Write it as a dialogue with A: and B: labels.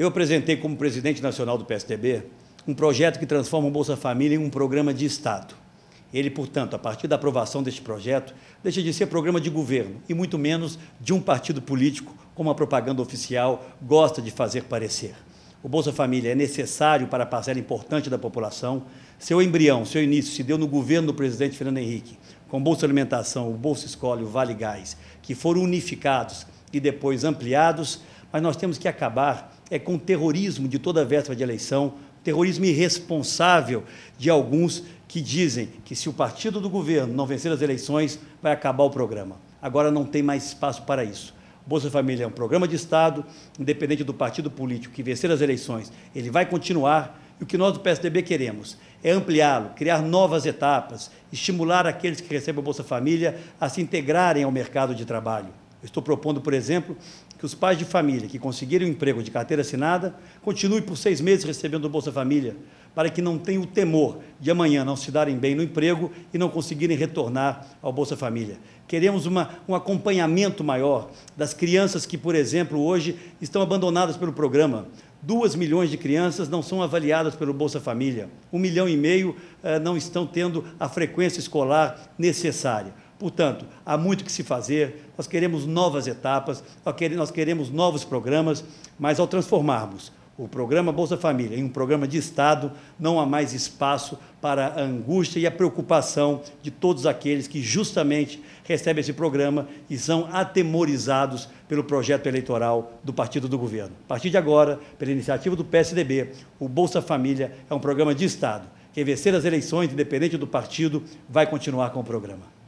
A: Eu apresentei como presidente nacional do PSDB um projeto que transforma o Bolsa Família em um programa de Estado. Ele, portanto, a partir da aprovação deste projeto, deixa de ser programa de governo e muito menos de um partido político, como a propaganda oficial gosta de fazer parecer. O Bolsa Família é necessário para a parcela importante da população. Seu embrião, seu início, se deu no governo do presidente Fernando Henrique, com Bolsa Alimentação, o Bolsa Escola e o Vale Gás, que foram unificados e depois ampliados, mas nós temos que acabar é com o terrorismo de toda a véspera de eleição, terrorismo irresponsável de alguns que dizem que se o partido do governo não vencer as eleições, vai acabar o programa. Agora não tem mais espaço para isso. Bolsa Família é um programa de Estado, independente do partido político que vencer as eleições, ele vai continuar. E o que nós do PSDB queremos é ampliá-lo, criar novas etapas, estimular aqueles que recebem o Bolsa Família a se integrarem ao mercado de trabalho estou propondo, por exemplo, que os pais de família que conseguirem um emprego de carteira assinada continuem por seis meses recebendo o Bolsa Família, para que não tenham o temor de amanhã não se darem bem no emprego e não conseguirem retornar ao Bolsa Família. Queremos uma, um acompanhamento maior das crianças que, por exemplo, hoje estão abandonadas pelo programa. Duas milhões de crianças não são avaliadas pelo Bolsa Família. Um milhão e meio eh, não estão tendo a frequência escolar necessária. Portanto, há muito que se fazer, nós queremos novas etapas, nós queremos novos programas, mas ao transformarmos o programa Bolsa Família em um programa de Estado, não há mais espaço para a angústia e a preocupação de todos aqueles que justamente recebem esse programa e são atemorizados pelo projeto eleitoral do partido do governo. A partir de agora, pela iniciativa do PSDB, o Bolsa Família é um programa de Estado. Quem vencer as eleições, independente do partido, vai continuar com o programa.